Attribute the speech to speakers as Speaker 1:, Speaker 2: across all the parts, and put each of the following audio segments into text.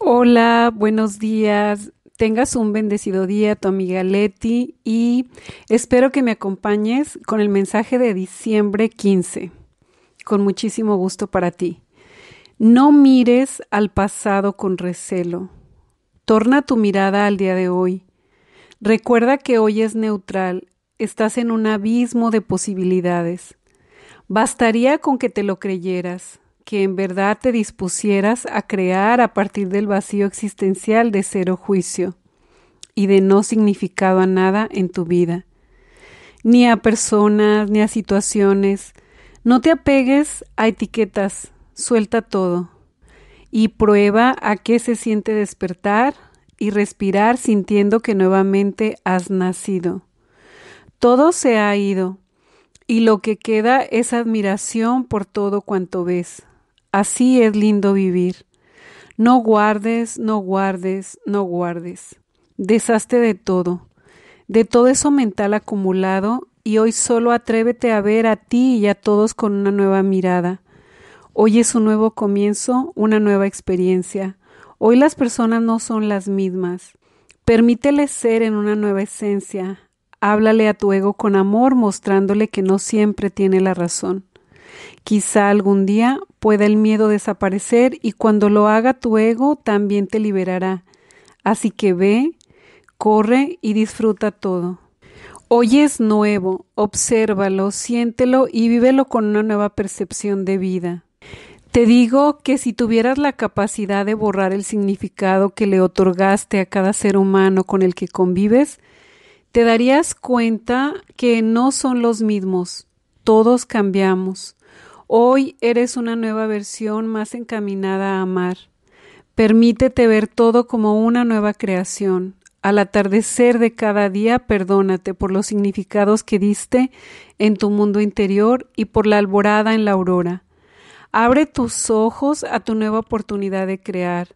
Speaker 1: Hola, buenos días. Tengas un bendecido día, tu amiga Leti, y espero que me acompañes con el mensaje de diciembre 15. Con muchísimo gusto para ti. No mires al pasado con recelo. Torna tu mirada al día de hoy. Recuerda que hoy es neutral, estás en un abismo de posibilidades. Bastaría con que te lo creyeras que en verdad te dispusieras a crear a partir del vacío existencial de cero juicio y de no significado a nada en tu vida, ni a personas, ni a situaciones. No te apegues a etiquetas, suelta todo y prueba a qué se siente despertar y respirar sintiendo que nuevamente has nacido. Todo se ha ido y lo que queda es admiración por todo cuanto ves. Así es lindo vivir. No guardes, no guardes, no guardes. Deshazte de todo, de todo eso mental acumulado y hoy solo atrévete a ver a ti y a todos con una nueva mirada. Hoy es un nuevo comienzo, una nueva experiencia. Hoy las personas no son las mismas. Permítele ser en una nueva esencia. Háblale a tu ego con amor mostrándole que no siempre tiene la razón. Quizá algún día pueda el miedo desaparecer y cuando lo haga tu ego también te liberará. Así que ve, corre y disfruta todo. Hoy es nuevo, obsérvalo, siéntelo y vívelo con una nueva percepción de vida. Te digo que si tuvieras la capacidad de borrar el significado que le otorgaste a cada ser humano con el que convives, te darías cuenta que no son los mismos, todos cambiamos. Hoy eres una nueva versión más encaminada a amar. Permítete ver todo como una nueva creación. Al atardecer de cada día, perdónate por los significados que diste en tu mundo interior y por la alborada en la aurora. Abre tus ojos a tu nueva oportunidad de crear,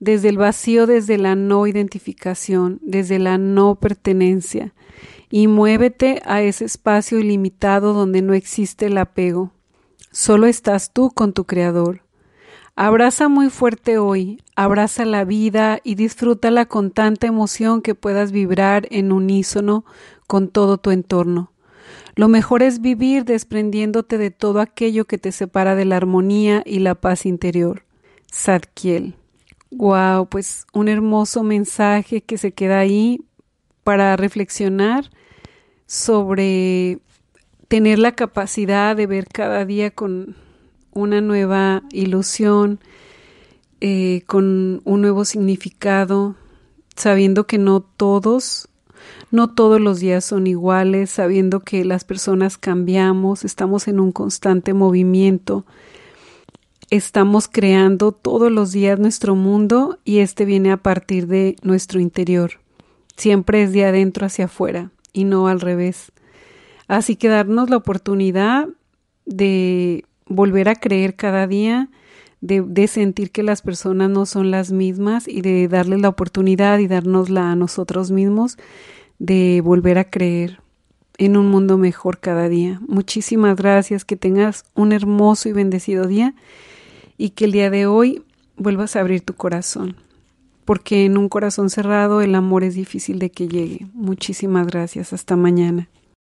Speaker 1: desde el vacío, desde la no identificación, desde la no pertenencia, y muévete a ese espacio ilimitado donde no existe el apego. Solo estás tú con tu Creador. Abraza muy fuerte hoy, abraza la vida y disfrútala con tanta emoción que puedas vibrar en unísono con todo tu entorno. Lo mejor es vivir desprendiéndote de todo aquello que te separa de la armonía y la paz interior. Sadkiel. Wow, pues un hermoso mensaje que se queda ahí para reflexionar sobre tener la capacidad de ver cada día con una nueva ilusión, eh, con un nuevo significado, sabiendo que no todos, no todos los días son iguales, sabiendo que las personas cambiamos, estamos en un constante movimiento, estamos creando todos los días nuestro mundo y este viene a partir de nuestro interior. Siempre es de adentro hacia afuera y no al revés. Así que darnos la oportunidad de volver a creer cada día, de, sentir que las personas no son las mismas y de darles la oportunidad y dárnosla a nosotros mismos de volver a creer en un mundo mejor cada día. Muchísimas gracias, que tengas un hermoso y bendecido día y que el día de hoy vuelvas a abrir tu corazón, porque en un corazón cerrado el amor es difícil de que llegue. Muchísimas gracias, hasta mañana.